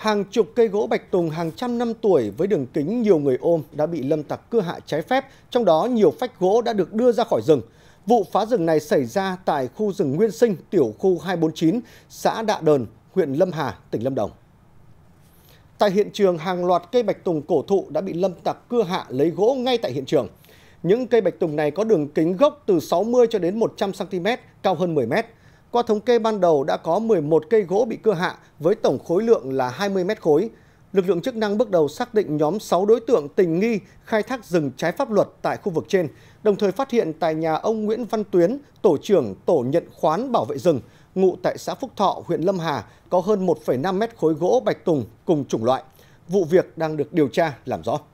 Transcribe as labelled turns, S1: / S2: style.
S1: Hàng chục cây gỗ bạch tùng hàng trăm năm tuổi với đường kính nhiều người ôm đã bị lâm tặc cưa hạ trái phép, trong đó nhiều phách gỗ đã được đưa ra khỏi rừng. Vụ phá rừng này xảy ra tại khu rừng Nguyên Sinh, tiểu khu 249, xã Đạ Đờn, huyện Lâm Hà, tỉnh Lâm Đồng. Tại hiện trường, hàng loạt cây bạch tùng cổ thụ đã bị lâm tặc cưa hạ lấy gỗ ngay tại hiện trường. Những cây bạch tùng này có đường kính gốc từ 60 cho đến 100 cm, cao hơn 10 mét. Qua thống kê ban đầu đã có 11 cây gỗ bị cưa hạ với tổng khối lượng là 20 mét khối. Lực lượng chức năng bước đầu xác định nhóm 6 đối tượng tình nghi khai thác rừng trái pháp luật tại khu vực trên, đồng thời phát hiện tại nhà ông Nguyễn Văn Tuyến, tổ trưởng tổ nhận khoán bảo vệ rừng, ngụ tại xã Phúc Thọ, huyện Lâm Hà, có hơn 1,5 mét khối gỗ bạch tùng cùng chủng loại. Vụ việc đang được điều tra làm rõ.